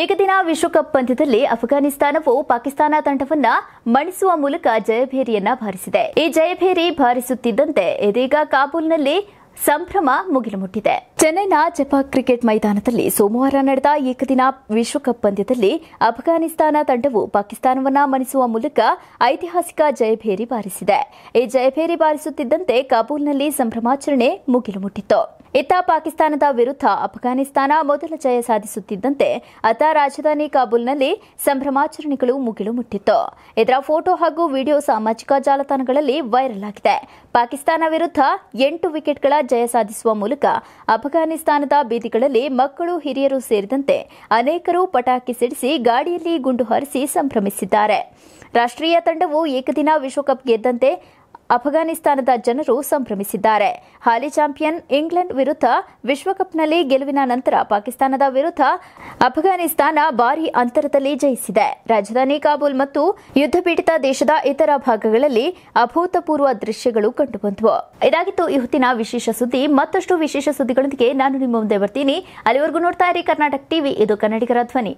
ಏಕದಿನ ವಿಶ್ವಕಪ್ ಪಂದ್ಯದಲ್ಲಿ ಅಫ್ಘಾನಿಸ್ತಾನವು ಪಾಕಿಸ್ತಾನ ತಂಡವನ್ನ ಮಣಿಸುವ ಮೂಲಕ ಜಯಭೇರಿಯನ್ನ ಬಾರಿಸಿದೆ ಈ ಜಯಭೇರಿ ಬಾರಿಸುತ್ತಿದ್ದಂತೆ ಇದೀಗ ಕಾಬೂಲ್ನಲ್ಲಿ ಸಂಭ್ರಮ ಮುಗಿಲು ಮುಟ್ಟಿದೆ ಚೆನ್ನೈನ ಜಪಾ ಕ್ರಿಕೆಟ್ ಮೈದಾನದಲ್ಲಿ ಸೋಮವಾರ ನಡೆದ ಏಕದಿನ ವಿಶ್ವಕಪ್ ಪಂದ್ಯದಲ್ಲಿ ಅಫ್ಘಾನಿಸ್ತಾನ ತಂಡವು ಪಾಕಿಸ್ತಾನವನ್ನ ಮಣಿಸುವ ಮೂಲಕ ಐತಿಹಾಸಿಕ ಜಯಭೇರಿ ಬಾರಿಸಿದೆ ಈ ಜಯಭೇರಿ ಬಾರಿಸುತ್ತಿದ್ದಂತೆ ಕಾಬೂಲ್ನಲ್ಲಿ ಸಂಭ್ರಮಾಚರಣೆ ಮುಗಿಲು ಮುಟ್ಟಿತು ಇತ್ತ ಪಾಕಿಸ್ತಾನದ ವಿರುದ್ಧ ಅಫ್ಘಾನಿಸ್ತಾನ ಮೊದಲ ಜಯ ಸಾಧಿಸುತ್ತಿದ್ದಂತೆ ಅತ ರಾಜಧಾನಿ ಕಾಬೂಲ್ನಲ್ಲಿ ಸಂಭ್ರಮಾಚರಣೆಗಳು ಮುಗಿಲು ಮುಟ್ಟಿತ್ತು ಇದರ ಫೋಟೋ ಹಾಗೂ ವಿಡಿಯೋ ಸಾಮಾಜಿಕ ಜಾಲತಾಣಗಳಲ್ಲಿ ವೈರಲ್ ಆಗಿದೆ ಪಾಕಿಸ್ತಾನ ವಿರುದ್ಧ ಎಂಟು ವಿಕೆಟ್ಗಳ ಜಯ ಸಾಧಿಸುವ ಮೂಲಕ ಅಫ್ಘಾನಿಸ್ತಾನದ ಬೀದಿಗಳಲ್ಲಿ ಮಕ್ಕಳು ಹಿರಿಯರು ಸೇರಿದಂತೆ ಅನೇಕರು ಪಟಾಕಿ ಸಿಡಿಸಿ ಗಾಡಿಯಲ್ಲಿ ಗುಂಡು ಹಾರಿಸಿ ಸಂಭ್ರಮಿಸಿದ್ದಾರೆ ರಾಷ್ಟ್ರೀಯ ತಂಡವು ಏಕದಿನ ವಿಶ್ವಕಪ್ ಗೆದ್ದಂತೆ ಅಫ್ಘಾನಿಸ್ತಾನದ ಜನರು ಸಂಭ್ರಮಿಸಿದ್ದಾರೆ ಹಾಲಿ ಚಾಂಪಿಯನ್ ಇಂಗ್ಲೆಂಡ್ ವಿರುದ್ಧ ವಿಶ್ವಕಪ್ನಲ್ಲಿ ಗೆಲುವಿನ ನಂತರ ಪಾಕಿಸ್ತಾನದ ವಿರುದ್ಧ ಅಫ್ಘಾನಿಸ್ತಾನ ಭಾರೀ ಅಂತರದಲ್ಲಿ ಜಯಿಸಿದೆ ರಾಜಧಾನಿ ಕಾಬೂಲ್ ಮತ್ತು ಯುದ್ಧಪೀಡಿತ ದೇಶದ ಇತರ ಭಾಗಗಳಲ್ಲಿ ಅಭೂತಪೂರ್ವ ದೃಶ್ಯಗಳು ಕಂಡುಬಂದವು ಇದಾಗಿತ್ತು ಈ ಹೊತ್ತಿನ ವಿಶೇಷ ಸುದ್ದಿ ಮತ್ತಷ್ಟು ವಿಶೇಷ ಸುದ್ದಿಗಳೊಂದಿಗೆ ನಾನು ನಿಮ್ಮ ಮುಂದೆ ಬರ್ತೀನಿ ಅಲ್ಲಿವರೆಗೂ ನೋಡ್ತಾ ಇರಿ ಕರ್ನಾಟಕ ಟಿವಿ ಇದು ಕನ್ನಡಿಗರ ಧ್ವನಿ